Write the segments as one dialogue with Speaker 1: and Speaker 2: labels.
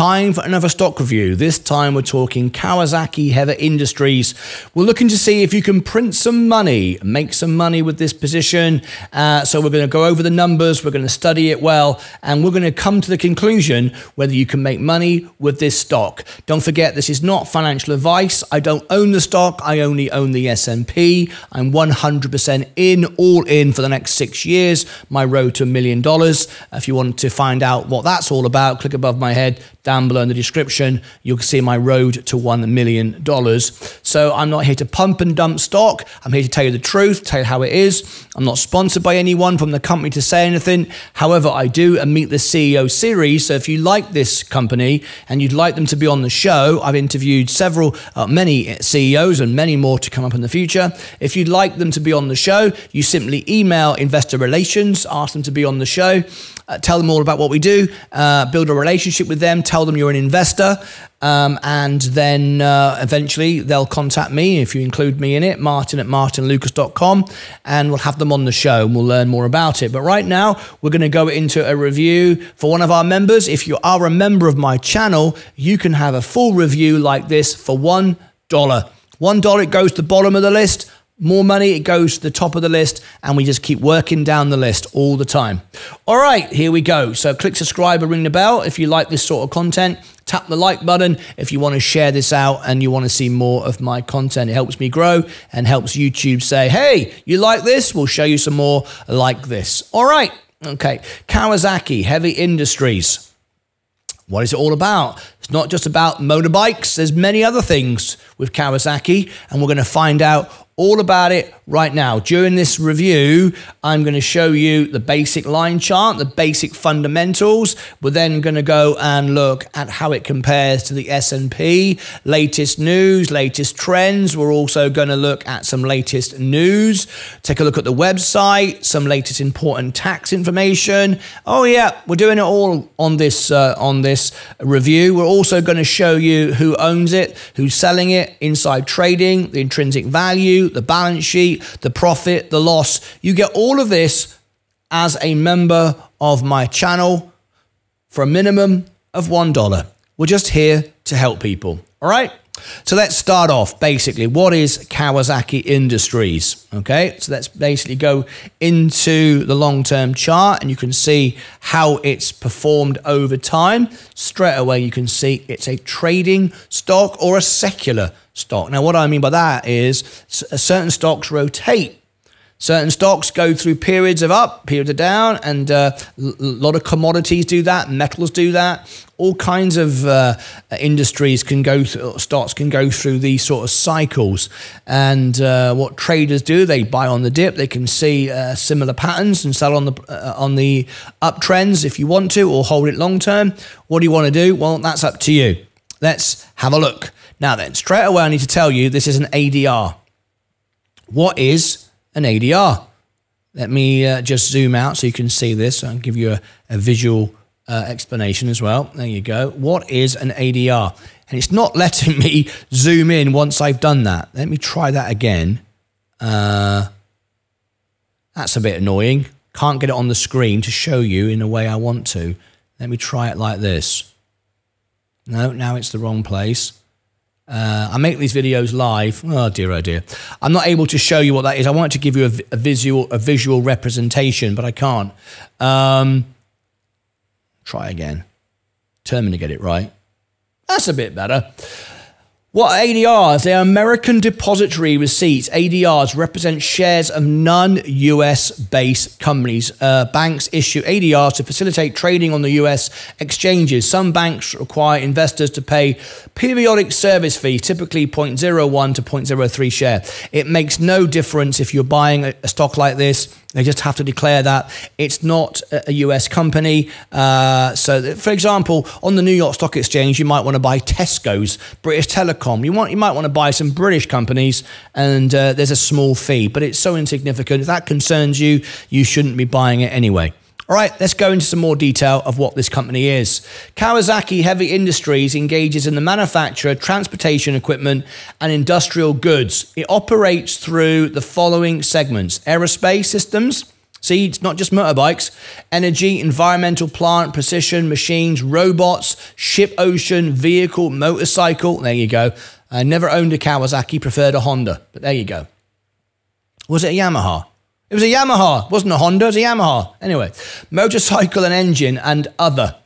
Speaker 1: Time for another stock review. This time we're talking Kawasaki Heather Industries. We're looking to see if you can print some money, make some money with this position. Uh, so we're going to go over the numbers, we're going to study it well, and we're going to come to the conclusion whether you can make money with this stock. Don't forget, this is not financial advice. I don't own the stock. I only own the S&P. I'm 100% in, all in for the next six years. My road to a million dollars. If you want to find out what that's all about, click above my head down below in the description, you'll see my road to $1 million. So I'm not here to pump and dump stock. I'm here to tell you the truth, tell you how it is. I'm not sponsored by anyone from the company to say anything. However, I do a uh, Meet the CEO series. So if you like this company and you'd like them to be on the show, I've interviewed several, uh, many CEOs and many more to come up in the future. If you'd like them to be on the show, you simply email investor relations, ask them to be on the show, uh, tell them all about what we do, uh, build a relationship with them, tell them you're an investor, um, and then uh, eventually they'll contact me if you include me in it, martin at martinlucas.com, and we'll have them on the show and we'll learn more about it. But right now, we're going to go into a review for one of our members. If you are a member of my channel, you can have a full review like this for $1. $1, it goes to the bottom of the list more money, it goes to the top of the list, and we just keep working down the list all the time. All right, here we go. So click subscribe and ring the bell if you like this sort of content. Tap the like button if you want to share this out and you want to see more of my content. It helps me grow and helps YouTube say, hey, you like this? We'll show you some more like this. All right, okay. Kawasaki Heavy Industries. What is it all about? It's not just about motorbikes, there's many other things with Kawasaki, and we're going to find out all about it right now. During this review, I'm going to show you the basic line chart, the basic fundamentals. We're then going to go and look at how it compares to the S&P, latest news, latest trends. We're also going to look at some latest news, take a look at the website, some latest important tax information. Oh yeah, we're doing it all on this uh, on this review. We're also going to show you who owns it, who's selling it, inside trading, the intrinsic value, the balance sheet, the profit, the loss. You get all of this as a member of my channel for a minimum of $1. We're just here to help people. All right? So let's start off basically. What is Kawasaki Industries? Okay, so let's basically go into the long term chart and you can see how it's performed over time. Straight away, you can see it's a trading stock or a secular stock. Now, what I mean by that is certain stocks rotate Certain stocks go through periods of up, periods of down, and uh, a lot of commodities do that. Metals do that. All kinds of uh, industries can go, through, stocks can go through these sort of cycles. And uh, what traders do, they buy on the dip. They can see uh, similar patterns and sell on the uh, on the uptrends if you want to, or hold it long term. What do you want to do? Well, that's up to you. Let's have a look. Now then, straight away, I need to tell you this is an ADR. What is an ADR. Let me uh, just zoom out so you can see this and give you a, a visual uh, explanation as well. There you go. What is an ADR? And it's not letting me zoom in once I've done that. Let me try that again. Uh, that's a bit annoying. Can't get it on the screen to show you in a way I want to. Let me try it like this. No, now it's the wrong place. Uh, I make these videos live. Oh dear, oh dear. I'm not able to show you what that is. I wanted to give you a, a visual, a visual representation, but I can't. Um, try again. Determined to get it right. That's a bit better. What ADRs? They are American Depository Receipts. ADRs represent shares of non-US based companies. Uh, banks issue ADRs to facilitate trading on the US exchanges. Some banks require investors to pay periodic service fees, typically 0.01 to 0.03 share. It makes no difference if you're buying a stock like this they just have to declare that it's not a US company. Uh, so, that, for example, on the New York Stock Exchange, you might want to buy Tesco's, British Telecom. You want you might want to buy some British companies, and uh, there's a small fee, but it's so insignificant. If that concerns you, you shouldn't be buying it anyway. All right, let's go into some more detail of what this company is. Kawasaki Heavy Industries engages in the manufacture, transportation equipment, and industrial goods. It operates through the following segments aerospace systems. See, it's not just motorbikes, energy, environmental plant, precision, machines, robots, ship, ocean, vehicle, motorcycle. There you go. I never owned a Kawasaki, preferred a Honda, but there you go. Was it a Yamaha? It was a Yamaha. It wasn't a Honda. It was a Yamaha. Anyway, motorcycle and engine and other.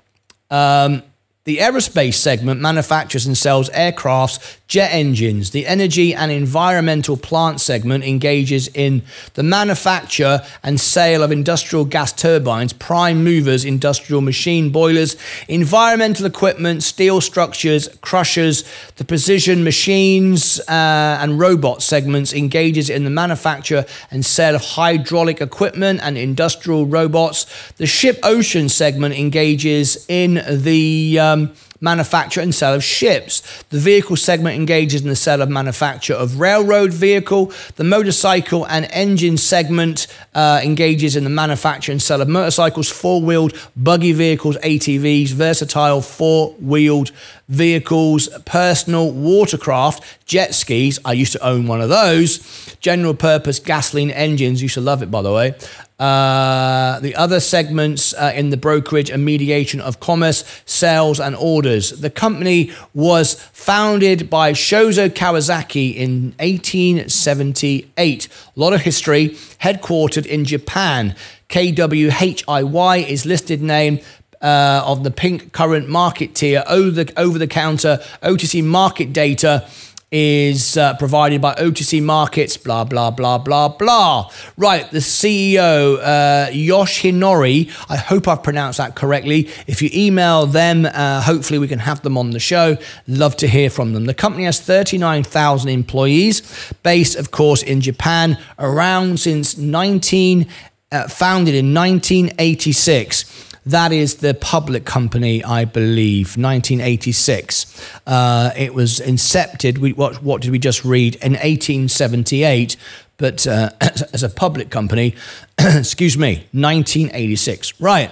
Speaker 1: Um, the aerospace segment manufactures and sells aircrafts, jet engines. The energy and environmental plant segment engages in the manufacture and sale of industrial gas turbines, prime movers, industrial machine boilers, environmental equipment, steel structures, crushers. The precision machines uh, and robot segments engages in the manufacture and sale of hydraulic equipment and industrial robots. The ship ocean segment engages in the uh, um, manufacture and sale of ships. The vehicle segment engages in the sale of manufacture of railroad vehicle. The motorcycle and engine segment uh, engages in the manufacture and sale of motorcycles, four-wheeled buggy vehicles, ATVs, versatile four-wheeled vehicles, personal watercraft, jet skis. I used to own one of those. General purpose gasoline engines. Used to love it, by the way. Uh, the other segments uh, in the brokerage and mediation of commerce, sales, and orders. The company was founded by Shozo Kawasaki in 1878. A lot of history, headquartered in Japan. KWHIY is listed name. Uh, of the pink current market tier over the, over the counter OTC market data is uh, provided by OTC Markets, blah, blah, blah, blah, blah. Right, the CEO, uh, Yoshinori, I hope I've pronounced that correctly. If you email them, uh, hopefully we can have them on the show. Love to hear from them. The company has 39,000 employees, based, of course, in Japan, around since 19, uh, founded in 1986. That is the public company, I believe, 1986. Uh, it was incepted. We, what, what did we just read? In 1878, but uh, as, a public company, excuse me, 1986. Right.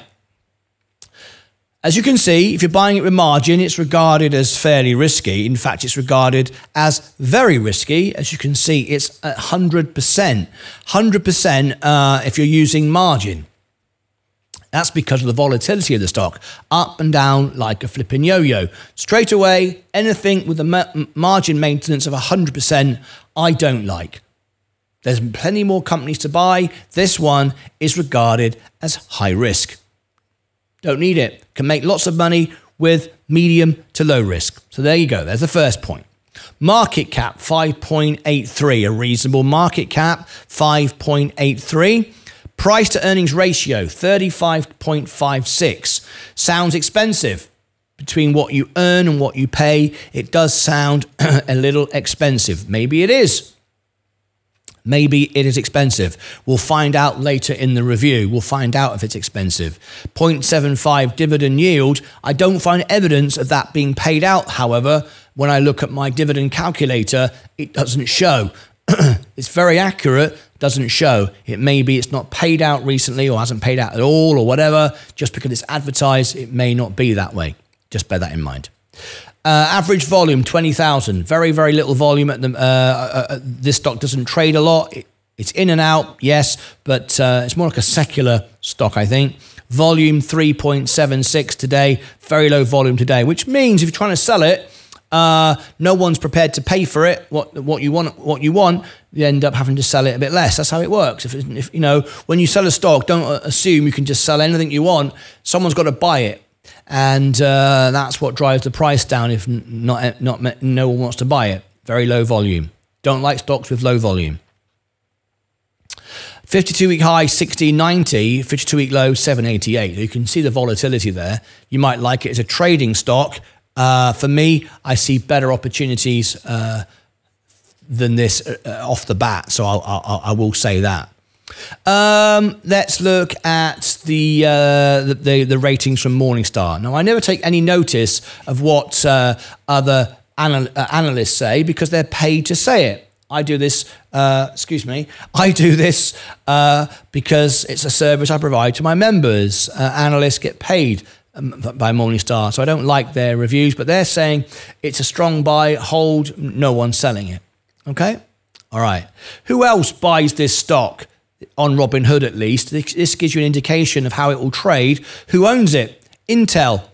Speaker 1: As you can see, if you're buying it with margin, it's regarded as fairly risky. In fact, it's regarded as very risky. As you can see, it's 100%. 100% uh, if you're using margin. That's because of the volatility of the stock, up and down like a flipping yo yo. Straight away, anything with a ma margin maintenance of 100%, I don't like. There's plenty more companies to buy. This one is regarded as high risk. Don't need it. Can make lots of money with medium to low risk. So there you go. There's the first point. Market cap 5.83, a reasonable market cap 5.83. Price to earnings ratio 35.56. Sounds expensive. Between what you earn and what you pay, it does sound a little expensive. Maybe it is. Maybe it is expensive. We'll find out later in the review. We'll find out if it's expensive. 0.75 dividend yield. I don't find evidence of that being paid out, however. When I look at my dividend calculator, it doesn't show. it's very accurate, doesn't show. It may be it's not paid out recently or hasn't paid out at all or whatever. Just because it's advertised, it may not be that way. Just bear that in mind. Uh, average volume 20,000. Very, very little volume at the. Uh, uh, uh, this stock doesn't trade a lot. It, it's in and out, yes, but uh, it's more like a secular stock, I think. Volume 3.76 today. Very low volume today, which means if you're trying to sell it, uh, no one's prepared to pay for it. What what you want, what you want, you end up having to sell it a bit less. That's how it works. If, if you know when you sell a stock, don't uh, assume you can just sell anything you want. Someone's got to buy it, and uh, that's what drives the price down. If not, not no one wants to buy it. Very low volume. Don't like stocks with low volume. 52 week high 1690, 52 week low 788. You can see the volatility there. You might like it as a trading stock uh, for me, I see better opportunities uh, than this uh, uh, off the bat. So I'll, I'll, I will say that. Um, let's look at the, uh, the, the, the ratings from Morningstar. Now, I never take any notice of what uh, other anal uh, analysts say because they're paid to say it. I do this, uh, excuse me, I do this because it's a service I provide to my members. analysts get paid um, by Morningstar. So I don't like their reviews, but they're saying it's a strong buy, hold, no one's selling it. Okay? All right. Who else buys this stock? On Robinhood, at least. This gives you an indication of how it will trade. Who owns it? Intel,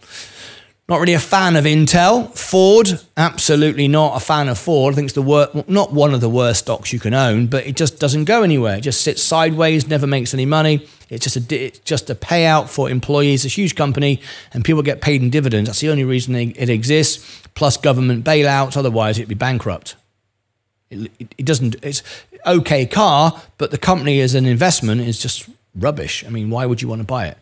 Speaker 1: not really a fan of Intel. Ford, absolutely not a fan of Ford. I think it's the wor- not one of the worst stocks you can own, but it just doesn't go anywhere. It just sits sideways, never makes any money. It's just a it's just a payout for employees. It's a huge company, and people get paid in dividends. That's the only reason it exists. Plus government bailouts. Otherwise, it'd be bankrupt. It, it, it doesn't. It's okay car, but the company as an investment is just rubbish. I mean, why would you want to buy it?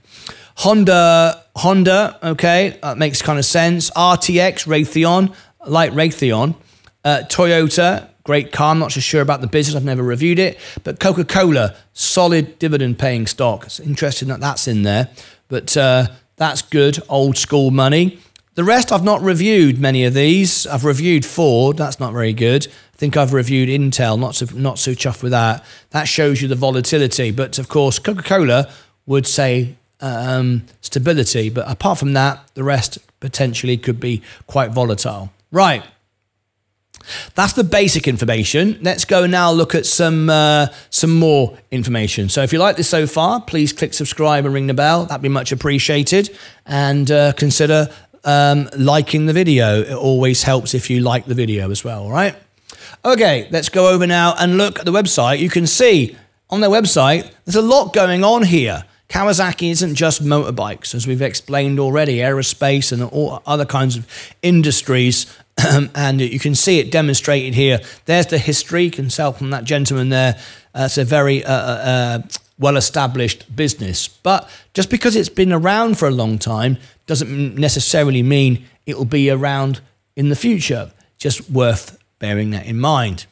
Speaker 1: Honda, Honda, okay, that uh, makes kind of sense. RTX, Raytheon, like Raytheon. Uh, Toyota, great car. I'm not so sure about the business. I've never reviewed it. But Coca Cola, solid dividend paying stock. It's interesting that that's in there. But uh, that's good, old school money. The rest, I've not reviewed many of these. I've reviewed Ford. That's not very good. I think I've reviewed Intel. Not so, not so chuffed with that. That shows you the volatility. But of course, Coca Cola would say um, stability. But apart from that, the rest potentially could be quite volatile. Right. That's the basic information. Let's go now look at some uh, some more information. So if you like this so far, please click subscribe and ring the bell. That'd be much appreciated. And uh, consider um, liking the video. It always helps if you like the video as well, all right? Okay, let's go over now and look at the website. You can see on their website, there's a lot going on here. Kawasaki isn't just motorbikes, as we've explained already, aerospace and all other kinds of industries. and you can see it demonstrated here. There's the history. You can tell from that gentleman there. Uh, it's a very uh, uh, uh well established business. But just because it's been around for a long time doesn't necessarily mean it will be around in the future. Just worth bearing that in mind.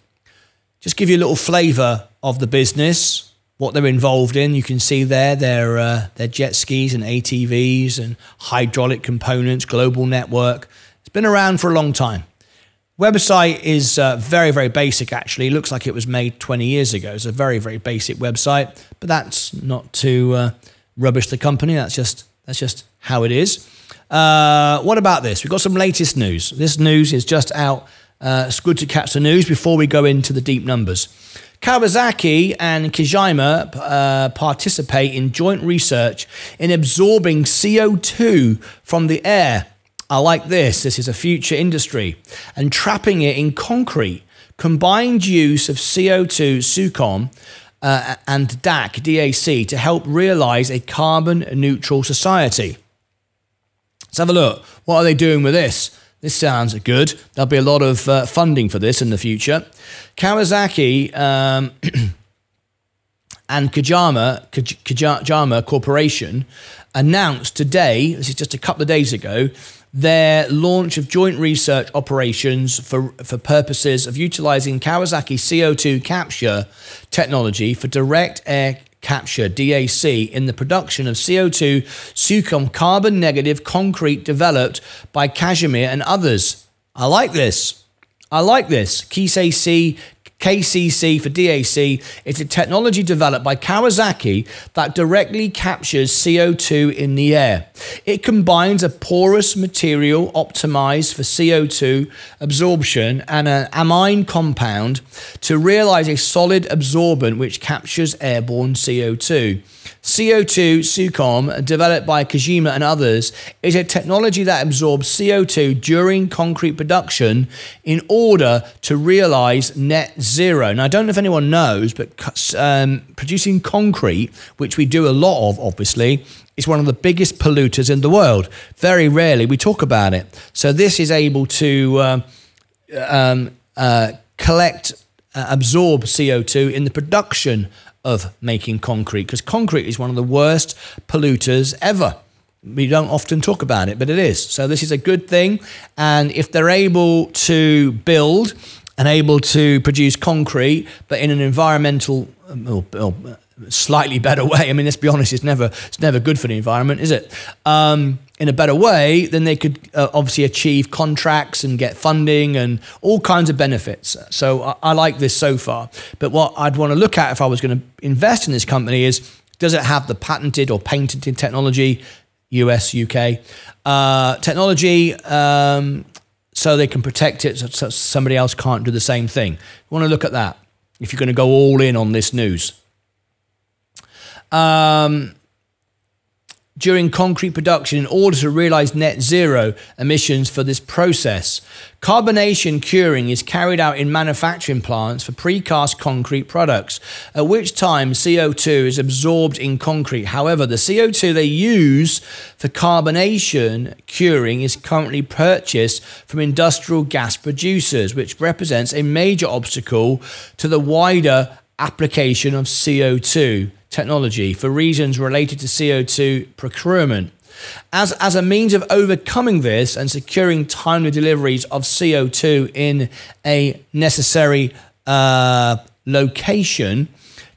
Speaker 1: Just give you a little flavour of the business what they're involved in. You can see there their uh, their jet skis and ATVs and hydraulic components, global network. It's been around for a long time. Website is uh, very very basic actually. It looks like it was made 20 years ago. It's a very very basic website, but that's not to uh, rubbish the company. That's just that's just how it is. Uh, what about this? We've got some latest news. This news is just out. Uh, it's good to catch the news before we go into the deep numbers. Kawasaki and Kijima uh, participate in joint research in absorbing CO2 from the air. I like this. This is a future industry. And trapping it in concrete. Combined use of CO2, SUCOM, uh, and DAC, DAC, to help realize a carbon neutral society. Let's have a look. What are they doing with this? This sounds good. There'll be a lot of uh, funding for this in the future. Kawasaki um, and Kajama, Kajama Corporation announced today, this is just a couple of days ago, their launch of joint research operations for, for purposes of utilizing Kawasaki CO2 capture technology for direct air capture, DAC, in the production of CO2 sucum carbon negative concrete developed by Kashmir and others. I like this. I like this. Kise C KCC for DAC. It's a technology developed by Kawasaki that directly captures CO2 in the air. It combines a porous material optimized for CO2 absorption and an amine compound to realize a solid absorbent which captures airborne CO2. CO2 SUCOM, developed by Kojima and others, is a technology that absorbs CO2 during concrete production in order to realize net zero zero. Now, I don't know if anyone knows, but um, producing concrete, which we do a lot of, obviously, is one of the biggest polluters in the world. Very rarely we talk about it. So, this is able to um, um uh, collect, uh, absorb CO2 in the production of making concrete, because concrete is one of the worst polluters ever we don't often talk about it, but it is. So this is a good thing. And if they're able to build and able to produce concrete, but in an environmental or, um, or slightly better way. I mean, let's be honest, it's never it's never good for the environment, is it? Um, in a better way, then they could uh, obviously achieve contracts and get funding and all kinds of benefits. So I, I like this so far. But what I'd want to look at if I was going to invest in this company is does it have the patented or patented technology, US, UK, uh, technology? Um, so they can protect it so somebody else can't do the same thing. You want to look at that if you're going to go all in on this news. Um, during concrete production in order to realize net zero emissions for this process. Carbonation curing is carried out in manufacturing plants for precast concrete products, at which time CO2 is absorbed in concrete. However, the CO2 they use for carbonation curing is currently purchased from industrial gas producers, which represents a major obstacle to the wider application of CO2 technology for reasons related to CO2 procurement. As, as a means of overcoming this and securing timely deliveries of CO2 in a necessary uh, location,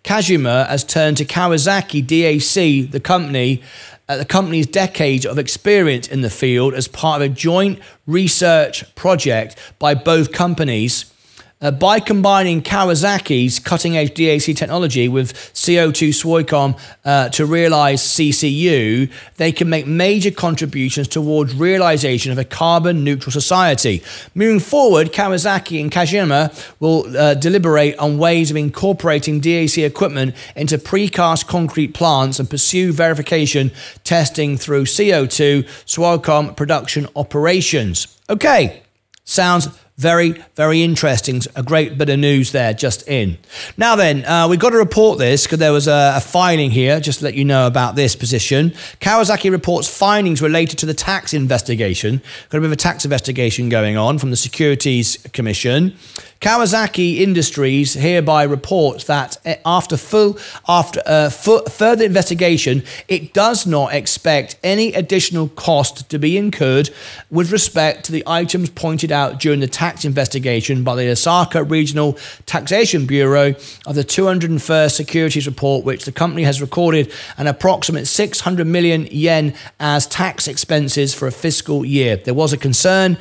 Speaker 1: Kazuma has turned to Kawasaki DAC, the company, uh, the company's decades of experience in the field as part of a joint research project by both companies uh, by combining Kawasaki's cutting edge DAC technology with CO2 Swicom uh, to realize CCU, they can make major contributions towards realization of a carbon neutral society. Moving forward, Kawasaki and Kajima will uh, deliberate on ways of incorporating DAC equipment into precast concrete plants and pursue verification testing through CO2 Swicom production operations. Okay. Sounds very, very interesting. A great bit of news there just in. Now, then, uh, we've got to report this because there was a, a, filing here, just to let you know about this position. Kawasaki reports findings related to the tax investigation. Got a bit of a tax investigation going on from the Securities Commission. Kawasaki Industries hereby reports that eh, after full after uh, further investigation, it does not expect any additional cost to be incurred with respect to the items pointed out during the tax investigation by the Osaka Regional Taxation Bureau of the 201st Securities Report, which the company has recorded an approximate 600 million yen as tax expenses for a fiscal year. There was a concern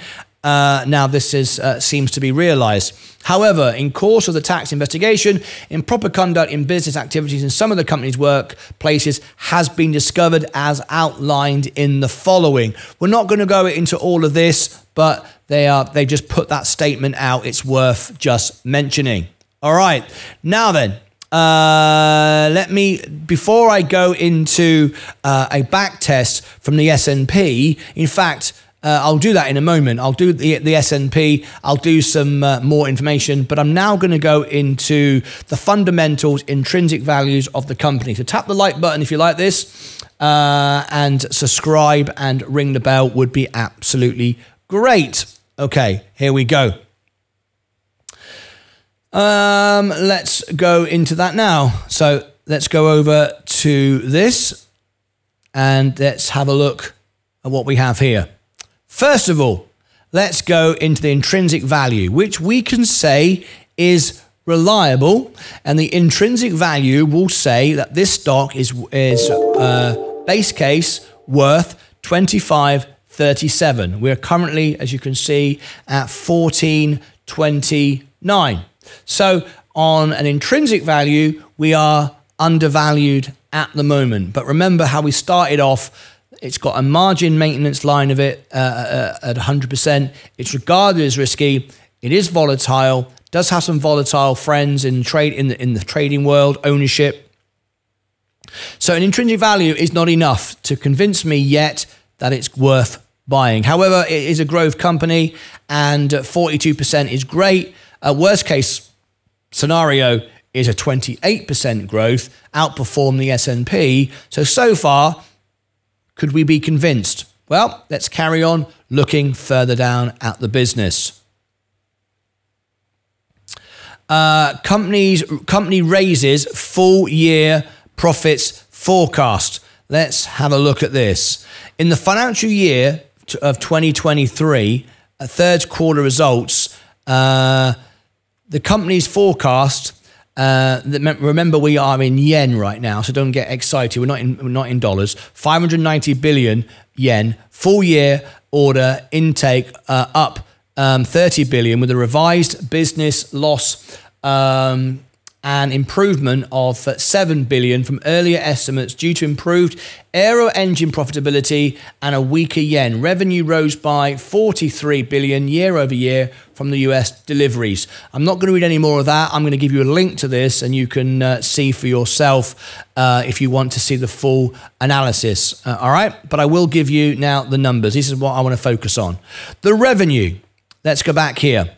Speaker 1: uh, now, this is, uh, seems to be realized. However, in course of the tax investigation, improper conduct in business activities in some of the company's workplaces has been discovered as outlined in the following. We're not going to go into all of this, but they are they just put that statement out. It's worth just mentioning. All right. Now then, uh, let me before I go into uh, a back test from the SNP. In fact, uh, I'll do that in a moment. I'll do the, the SNP. I'll do some uh, more information, but I'm now going to go into the fundamentals, intrinsic values of the company. So tap the like button if you like this, uh, and subscribe and ring the bell would be absolutely great. Okay, here we go. Um, let's go into that now. So let's go over to this and let's have a look at what we have here. First of all, let's go into the intrinsic value, which we can say is reliable, and the intrinsic value will say that this stock is is uh, base case worth twenty five thirty seven. We're currently, as you can see, at fourteen twenty nine. So on an intrinsic value, we are undervalued at the moment. But remember how we started off it's got a margin maintenance line of it uh, uh at 100%. It's regarded as risky. It is volatile. Does have some volatile friends in trade in the, in the trading world ownership. So an intrinsic value is not enough to convince me yet that it's worth buying. However, it is a growth company, and 42% is great. A worst case scenario is a 28% growth, outperform the S&P. So so far, could we be convinced? Well, let's carry on looking further down at the business. Uh, companies, company raises full year profits forecast. Let's have a look at this. In the financial year of 2023, third quarter results, uh, the company's forecast uh, remember, we are in yen right now, so don't get excited. We're not in, we're not in dollars. 590 billion yen, full year order intake uh, up um, 30 billion with a revised business loss um, an improvement of uh, 7 billion from earlier estimates due to improved aero engine profitability and a weaker yen. Revenue rose by 43 billion year over year from the US deliveries. I'm not going to read any more of that. I'm going to give you a link to this and you can uh, see for yourself uh, if you want to see the full analysis. Uh, all right. But I will give you now the numbers. This is what I want to focus on. The revenue. Let's go back here.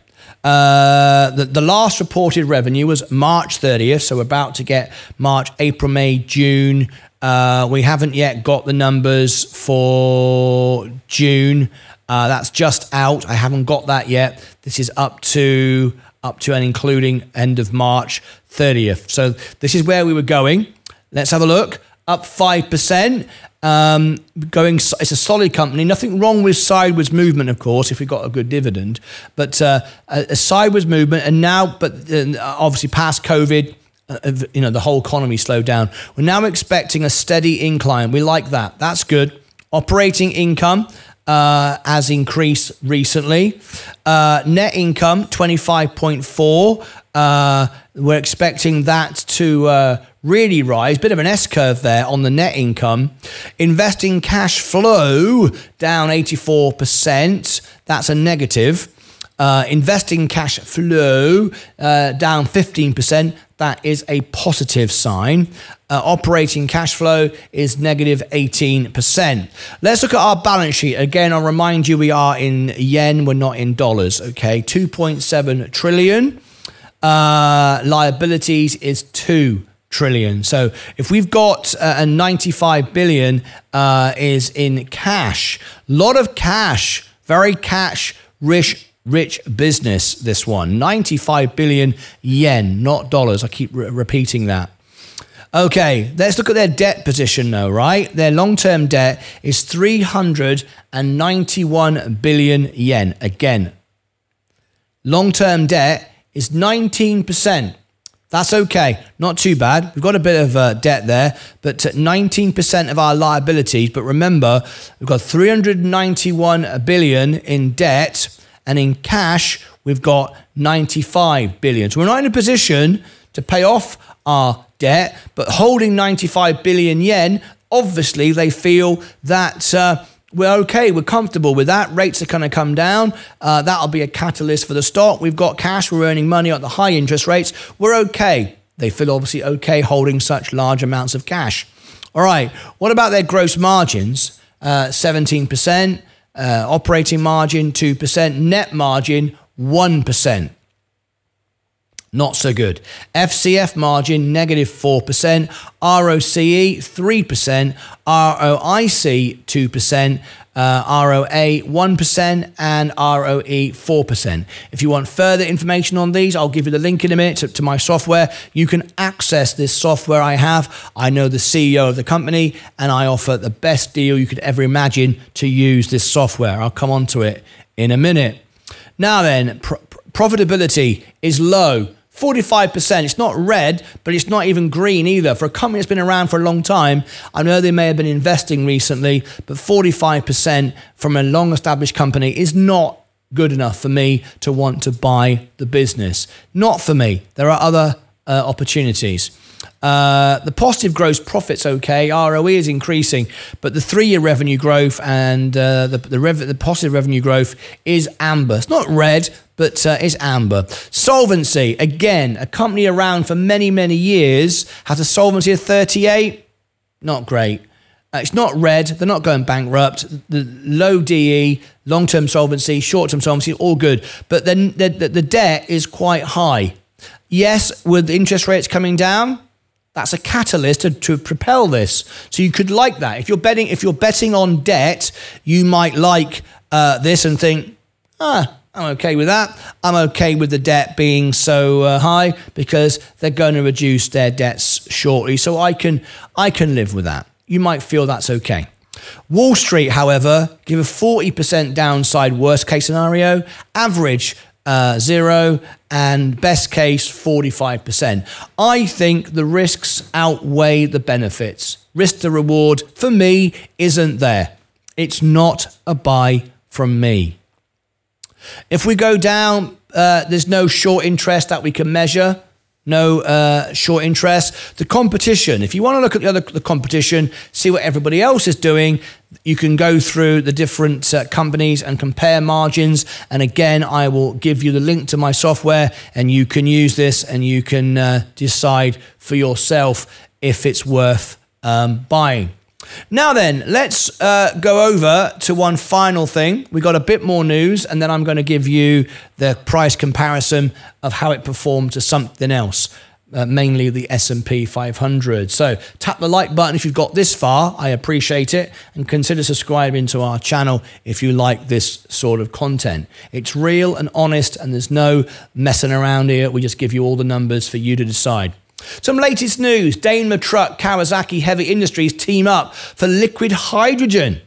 Speaker 1: Uh, the, the last reported revenue was March 30th, so we're about to get March, April, May, June. Uh, we haven't yet got the numbers for June. Uh, that's just out. I haven't got that yet. This is up to up to and including end of March 30th. So this is where we were going. Let's have a look. Up 5%. Um, going, it's a solid company. Nothing wrong with sideways movement, of course, if we got a good dividend. But uh, a, sideways movement, and now, but uh, obviously past COVID, uh, you know, the whole economy slowed down. We're now expecting a steady incline. We like that. That's good. Operating income uh, has increased recently. Uh, net income twenty five point four. Uh, we're expecting that to uh, really rise. Bit of an S curve there on the net income. Investing cash flow down 84%. That's a negative. Uh, investing cash flow uh, down 15%. That is a positive sign. Uh, operating cash flow is negative 18%. Let's look at our balance sheet. Again, I'll remind you we are in yen, we're not in dollars, okay? 2.7 trillion uh, liabilities is 2 trillion. So if we've got uh, a 95 billion uh, is in cash, lot of cash, very cash rich rich business this one 95 billion yen not dollars i keep re repeating that okay let's look at their debt position though right their long-term debt is 391 billion yen again long-term debt is 19%. That's okay. Not too bad. We've got a bit of uh, debt there, but 19% of our liabilities. But remember, we've got 391 billion in debt, and in cash, we've got 95 billion. So we're not in a position to pay off our debt, but holding 95 billion yen, obviously they feel that uh, we're okay, we're comfortable with that. Rates are going to come down. Uh, that'll be a catalyst for the stock. We've got cash, we're earning money at the high interest rates. We're okay. They feel obviously okay holding such large amounts of cash. All right, what about their gross margins? Uh, 17%, uh, operating margin 2%, net margin 1% not so good. FCF margin negative 4%, ROCE 3%, ROIC 2%, uh, ROA 1%, and ROE 4%. If you want further information on these, I'll give you the link in a minute to, to my software. You can access this software I have. I know the CEO of the company, and I offer the best deal you could ever imagine to use this software. I'll come on to it in a minute. Now then, pr profitability is low 45%. It's not red, but it's not even green either. For a company that's been around for a long time, I know they may have been investing recently, but 45% from a long established company is not good enough for me to want to buy the business. Not for me. There are other uh, opportunities. Uh, the positive gross profit's okay. ROE is increasing, but the three-year revenue growth and uh, the the, the positive revenue growth is amber. It's not red, but uh, it's amber. Solvency, again, a company around for many, many years, has a solvency of 38. Not great. Uh, it's not red. They're not going bankrupt. The low DE, long term solvency, short term solvency, all good. But then the, the debt is quite high. Yes, with interest rates coming down, that's a catalyst to, to, propel this. So you could like that. If you're betting, if you're betting on debt, you might like uh, this and think, ah, I'm okay with that. I'm okay with the debt being so uh, high because they're going to reduce their debts shortly. So I can, I can live with that. You might feel that's okay. Wall Street, however, give a 40% downside worst case scenario, average uh, zero, and best case 45%. I think the risks outweigh the benefits. Risk to reward for me isn't there. It's not a buy from me. If we go down, uh, there's no short interest that we can measure. No uh, short interest. The competition. If you want to look at the other the competition, see what everybody else is doing. You can go through the different uh, companies and compare margins. And again, I will give you the link to my software, and you can use this and you can uh, decide for yourself if it's worth um, buying. Now then, let's uh, go over to one final thing. We got a bit more news, and then I'm going to give you the price comparison of how it performed to something else, uh, mainly the S&P 500. So tap the like button if you've got this far. I appreciate it, and consider subscribing to our channel if you like this sort of content. It's real and honest, and there's no messing around here. We just give you all the numbers for you to decide. Some latest news Daimler Truck, Kawasaki Heavy Industries team up for liquid hydrogen.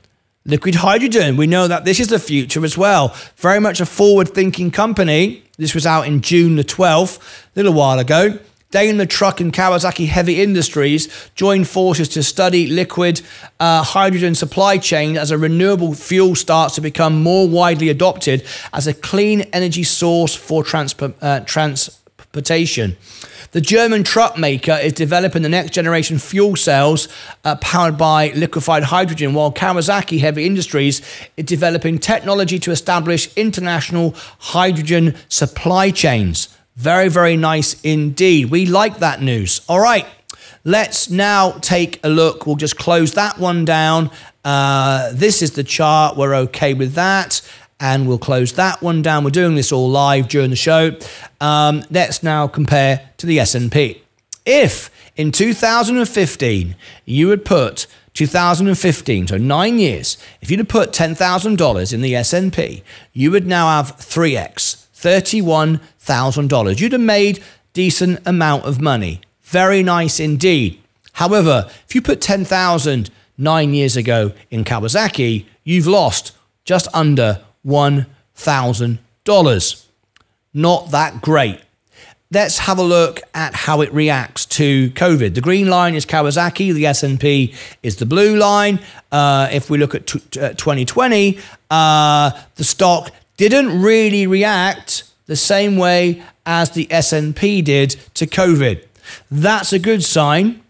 Speaker 1: Liquid hydrogen, we know that this is the future as well. Very much a forward thinking company. This was out in June the 12th, a little while ago. Daimler Truck and Kawasaki Heavy Industries joined forces to study liquid uh, hydrogen supply chain as a renewable fuel starts to become more widely adopted as a clean energy source for uh, transportation. The German truck maker is developing the next generation fuel cells uh, powered by liquefied hydrogen, while Kawasaki Heavy Industries is developing technology to establish international hydrogen supply chains. Very, very nice indeed. We like that news. All right. Let's now take a look. We'll just close that one down. Uh, this is the chart. We're okay with that and we'll close that one down. We're doing this all live during the show. Um, let's now compare to the S&P. If in 2015 you had put 2015, so nine years, if you'd have put $10,000 in the S&P, you would now have 3x, $31,000. You'd have made decent amount of money. Very nice indeed. However, if you put 10,000 nine years ago in Kawasaki, you've lost just under $1,000. Not that great. Let's have a look at how it reacts to COVID. The green line is Kawasaki, the S&P is the blue line. Uh, if we look at 2020, uh, uh, the stock didn't really react the same way as the S&P did to COVID. That's a good sign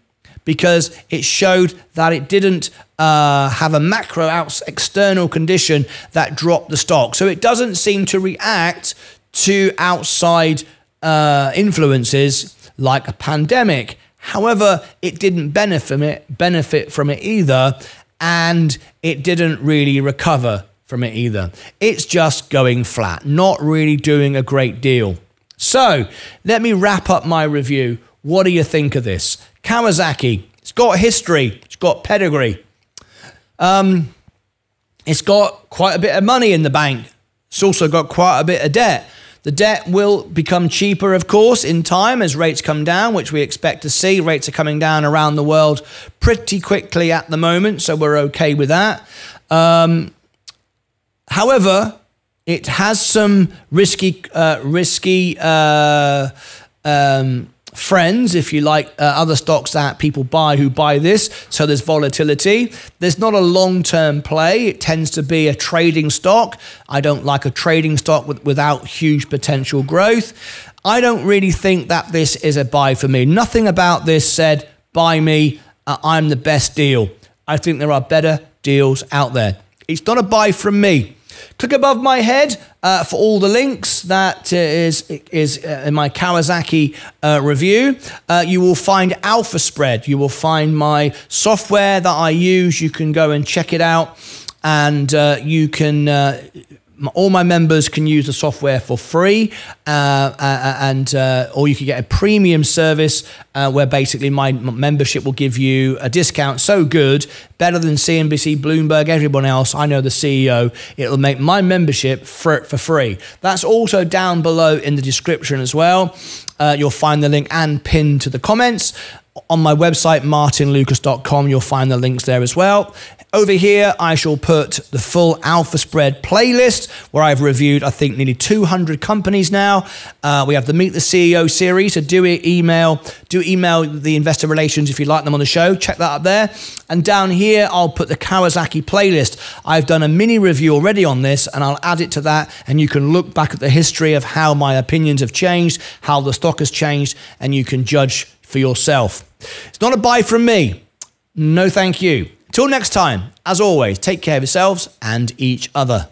Speaker 1: because it showed that it didn't uh, have a macro external condition that dropped the stock. So it doesn't seem to react to outside uh, influences like a pandemic. However, it didn't benefit benefit from it either, and it didn't really recover from it either. It's just going flat, not really doing a great deal. So let me wrap up my review what do you think of this? Kawasaki, it's got history, it's got pedigree. Um, it's got quite a bit of money in the bank. It's also got quite a bit of debt. The debt will become cheaper, of course, in time as rates come down, which we expect to see. Rates are coming down around the world pretty quickly at the moment, so we're okay with that. Um, however, it has some risky, uh, risky uh, um, friends, if you like, uh, other stocks that people buy who buy this. So there's volatility. There's not a long term play. It tends to be a trading stock. I don't like a trading stock with, without huge potential growth. I don't really think that this is a buy for me. Nothing about this said, buy me, uh, I'm the best deal. I think there are better deals out there. It's not a buy from me. Click above my head uh, for all the links. That uh, is, is uh, in my Kawasaki uh, review. Uh, you will find Alpha Spread. You will find my software that I use. You can go and check it out and uh, you can all my members can use the software for free, uh, uh, uh, and uh, or you can get a premium service uh, where basically my membership will give you a discount so good, better than CNBC, Bloomberg, everyone else. I know the CEO. It'll make my membership for, for free. That's also down below in the description as well. Uh, you'll find the link and pinned to the comments on my website martinlucas.com you'll find the links there as well over here, I shall put the full Alpha Spread playlist where I've reviewed, I think, nearly 200 companies now. Uh, we have the Meet the CEO series, so do email, do email the investor relations if you like them on the show. Check that up there. And down here, I'll put the Kawasaki playlist. I've done a mini review already on this, and I'll add it to that. And you can look back at the history of how my opinions have changed, how the stock has changed, and you can judge for yourself. It's not a buy from me. No, thank you. Till next time, as always, take care of yourselves and each other.